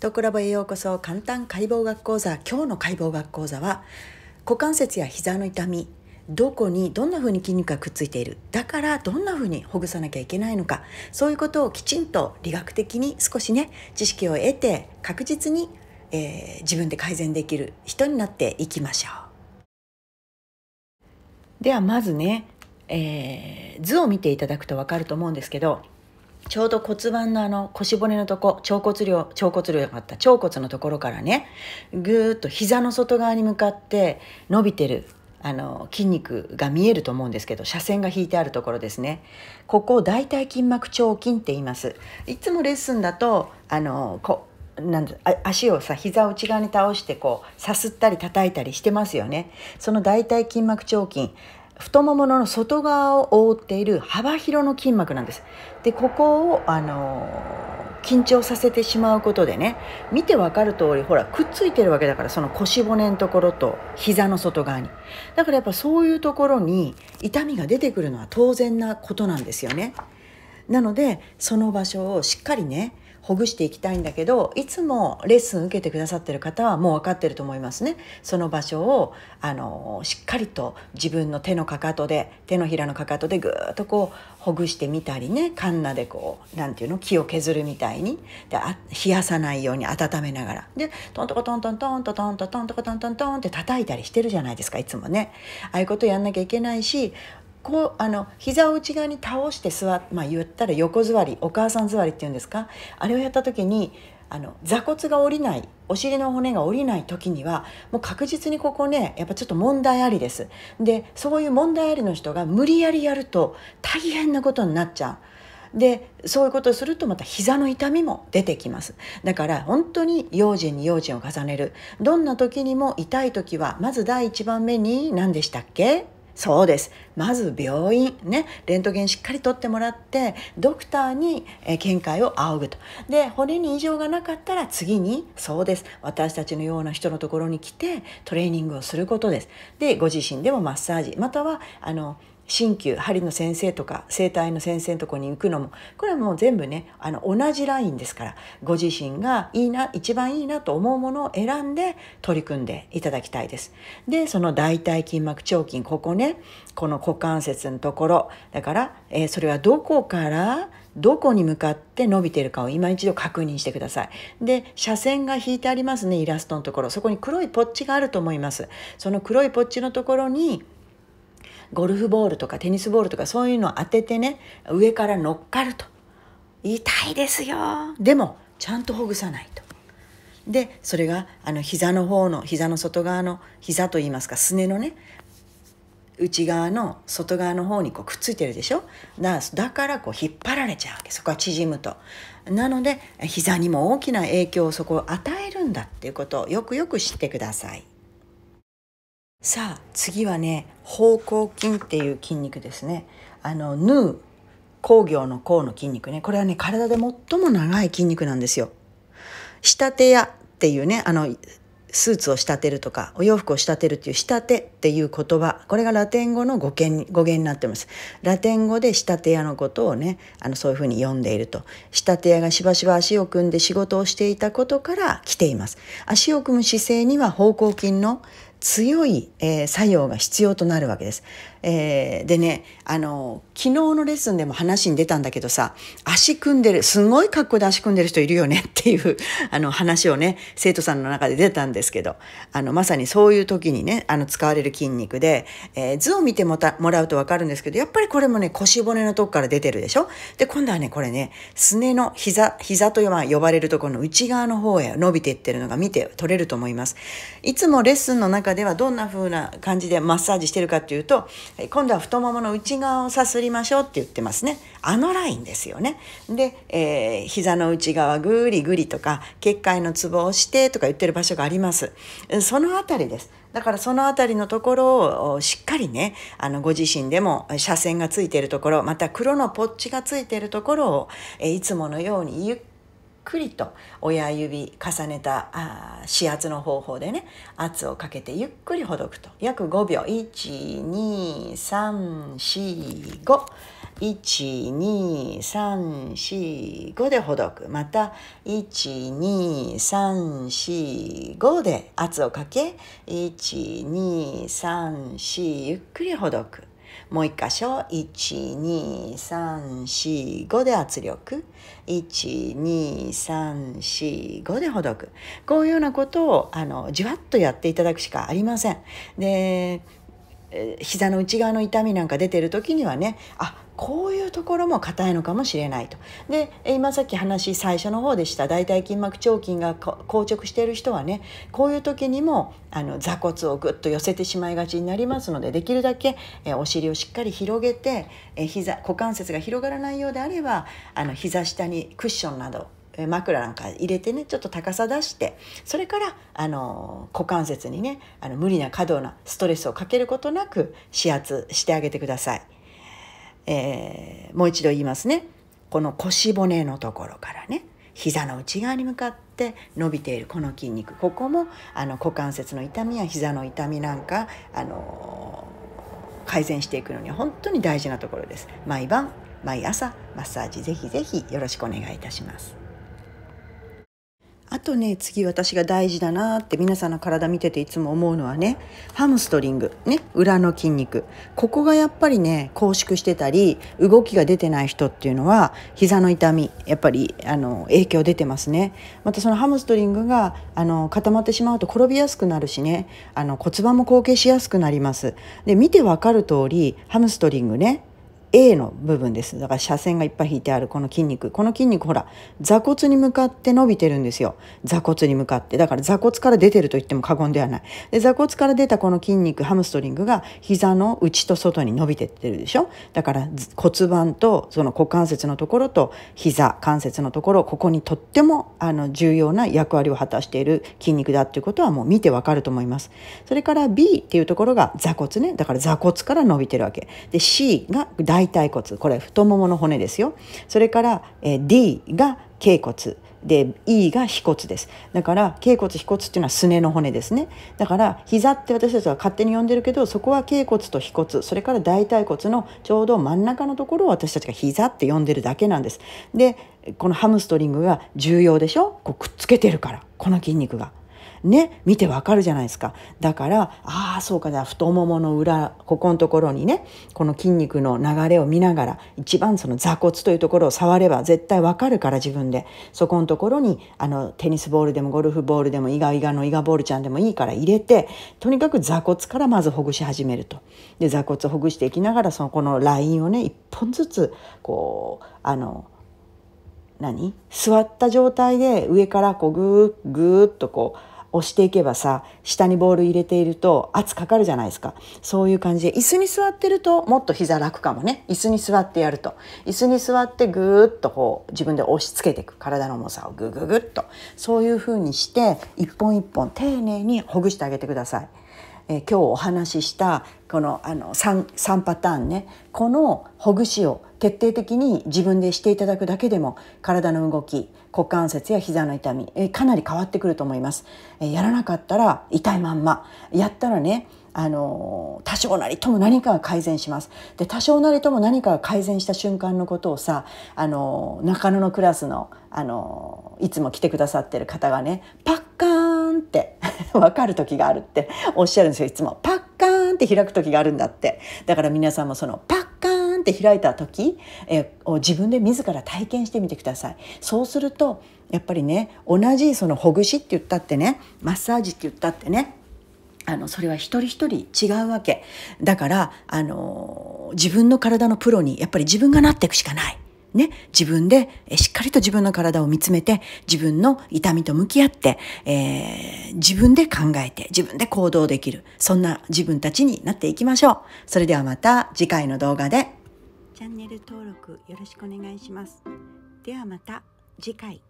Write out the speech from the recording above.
トクラボへようこそ簡単解剖学講座今日の解剖学講座は股関節や膝の痛みどこにどんなふうに筋肉がくっついているだからどんなふうにほぐさなきゃいけないのかそういうことをきちんと理学的に少しね知識を得て確実に、えー、自分で改善できる人になっていきましょうではまずね、えー、図を見ていただくと分かると思うんですけどちょうど骨盤のあの腰骨のとこ、腸骨量、腸骨量があった腸骨のところからね、ぐーっと膝の外側に向かって伸びてるあの筋肉が見えると思うんですけど斜線が引いてあるところですねここを大腿筋膜腸筋って言いますいつもレッスンだとあのこなんあ足をさ膝を内側に倒してこうさすったり叩いたりしてますよねその大腿筋膜腸筋太ももの外側を覆っている幅広の筋膜なんです。でここをあの緊張させてしまうことでね見てわかる通りほらくっついてるわけだからその腰骨のところと膝の外側にだからやっぱそういうところに痛みが出てくるのは当然なことなんですよねなのでその場所をしっかりねほぐしていきたいんだけどいつもレッスン受けてくださってる方はもう分かってると思いますねその場所をあのしっかりと自分の手のかかとで手のひらのかかとでぐーっとこうほぐしてみたりねカンナでこうなんていうの木を削るみたいにであ冷やさないように温めながらでトントコトントントントントントントントントントンって叩いたりしてるじゃないですかいつもねああいうことやんなきゃいけないしこうあの膝を内側に倒して座、まあ、言ったら横座りお母さん座りっていうんですかあれをやった時にあの座骨が下りないお尻の骨が下りない時にはもう確実にここねやっぱちょっと問題ありですでそういう問題ありの人が無理やりやると大変なことになっちゃうでそういうことをするとまた膝の痛みも出てきますだから本当に用心に用心を重ねるどんな時にも痛い時はまず第一番目に何でしたっけそうですまず病院ねレントゲンしっかり取ってもらってドクターに見解を仰ぐとで骨に異常がなかったら次にそうです私たちのような人のところに来てトレーニングをすることですでご自身でもマッサージまたはあの鍼灸針の先生とか整体の先生のとこに行くのもこれはもう全部ねあの同じラインですからご自身がいいな一番いいなと思うものを選んで取り組んでいただきたいです。でその大腿筋膜腸筋ここねこの股関節のところだから、えー、それはどこからどこに向かって伸びているかを今一度確認してください。で、斜線が引いてありますね、イラストのところ。そこに黒いポッチがあると思います。その黒いポッチのところにゴルフボールとかテニスボールとかそういうのを当ててね上から乗っかると痛いですよでもちゃんとほぐさないとでそれがあの膝の方の膝の外側の膝といいますかすねのね内側の外側の方にこうくっついてるでしょだだからこう引っ張られちゃうわけそこは縮むとなので膝にも大きな影響をそこを与えるんだっていうことをよくよく知ってください。さあ次はね方向筋っていう筋肉ですねあのヌー工業の甲の筋肉ねこれはね体で最も長い筋肉なんですよ仕立て屋っていうねあのスーツを仕立てるとかお洋服を仕立てるっていう仕立てっていう言葉これがラテン語の語源語源になってますラテン語で仕立て屋のことをねあのそういうふうに読んでいると仕立て屋がしばしば足を組んで仕事をしていたことから来ています足を組む姿勢には方向筋の強い、えー、作用が必要となるわけです。えー、でね、あの、昨日のレッスンでも話に出たんだけどさ、足組んでる、すごい格好で足組んでる人いるよね っていう、あの話をね、生徒さんの中で出たんですけど、あの、まさにそういう時にね、あの、使われる筋肉で、えー、図を見てもらうとわかるんですけど、やっぱりこれもね、腰骨のとこから出てるでしょで、今度はね、これね、すねの膝、膝と呼ばれるところの内側の方へ伸びていってるのが見て取れると思います。いつもレッスンの中中ではどんな風な感じでマッサージしてるかっていうと今度は太ももの内側をさすりましょうって言ってますねあのラインですよねで、えー、膝の内側ぐりぐりとか結界のツボをしてとか言ってる場所がありますその辺りですだからその辺りのところをしっかりね、あのご自身でも斜線がついているところ、また黒のポッチがついているところを、えいつものようにゆっくりと親指重ねたあ指圧の方法でね圧をかけてゆっくりほどくと約5秒12345 12345でほどくまた12345で圧をかけ1234ゆっくりほどくもう一箇所12345で圧力12345でほどくこういうようなことをあのじわっとやっていただくしかありませんでえ膝の内側の痛みなんか出てる時にはねあこういうところも硬いのかもしれないとで今さっき話最初の方でした大腿筋膜腸筋が硬直している人はねこういう時にもあの座骨をぐっと寄せてしまいがちになりますのでできるだけお尻をしっかり広げて膝股関節が広がらないようであればあの膝下にクッションなど枕なんか入れてねちょっと高さ出してそれからあの股関節にねあの無理な過度なストレスをかけることなく指圧してあげてください。えー、もう一度言いますね。この腰骨のところからね膝の内側に向かって伸びているこの筋肉ここもあの股関節の痛みや膝の痛みなんかあの改善していくのに本当に大事なところです毎晩毎朝マッサージぜひぜひよろしくお願いいたしますあとね次私が大事だなって皆さんの体見てていつも思うのはねハムストリングね裏の筋肉ここがやっぱりね拘縮してたり動きが出てない人っていうのは膝の痛みやっぱりあの影響出てますねまたそのハムストリングがあの固まってしまうと転びやすくなるしねあの骨盤も後傾しやすくなりますで見てわかる通りハムストリングね A の部分ですだから斜線がいっぱい引いてあるこの筋肉この筋肉ほら座骨に向かって伸びてるんですよ座骨に向かってだから座骨から出てると言っても過言ではないで座骨から出たこの筋肉ハムストリングが膝の内と外に伸びてってるでしょだから骨盤とその股関節のところと膝関節のところここにとってもあの重要な役割を果たしている筋肉だっていうことはもう見てわかると思いますそれから B っていうところが座骨ねだから座骨から伸びてるわけで C が大大腿骨これ太ももの骨ですよそれから、え D が頸骨で E が腓骨ですだから頸骨腓骨っていうのはすねの骨ですねだから膝って私たちは勝手に呼んでるけどそこは頸骨と腓骨それから大腿骨のちょうど真ん中のところを私たちが膝って呼んでるだけなんですでこのハムストリングが重要でしょこうくっつけてるからこの筋肉が。ね、見てわかるじゃないですか。だから、ああ、そうか、じゃあ太ももの裏、ここのところにね、この筋肉の流れを見ながら、一番その座骨というところを触れば絶対わかるから自分で、そこのところに、あの、テニスボールでもゴルフボールでも、イガイガのイガボールちゃんでもいいから入れて、とにかく座骨からまずほぐし始めると。で、座骨をほぐしていきながら、そのこのラインをね、一本ずつ、こう、あの、何座った状態で上からこうグーグーっとこう押していけばさ下にボール入れていると圧かかるじゃないですかそういう感じで椅子に座ってるともっと膝楽かもね椅子に座ってやると椅子に座ってぐーっとこう自分で押し付けていく体の重さをぐぐぐっとそういうふうにして一本一本丁寧にほぐしてあげてください。えー、今日お話ししたこのあの 3, 3パターンねこのほぐしを徹底的に自分でしていただくだけでも体の動き股関節や膝の痛み、えー、かなり変わってくると思います、えー、やらなかったら痛いまんまやったらねあの多少なりとも何かが改善しますで多少なりとも何かが改善した瞬間のことをさあの中野のクラスのあのいつも来てくださってる方がねパッって わかる時があるっておっしゃるんですよいつもパッカーンって開く時があるんだってだから皆さんもそのパッカーンって開いた時えを自分で自ら体験してみてくださいそうするとやっぱりね同じそのほぐしって言ったってねマッサージって言ったってねあのそれは一人一人違うわけだからあの自分の体のプロにやっぱり自分がなっていくしかない。ね、自分でしっかりと自分の体を見つめて、自分の痛みと向き合って、えー、自分で考えて、自分で行動できる。そんな自分たちになっていきましょう。それではまた次回の動画で。チャンネル登録よろしくお願いします。ではまた次回。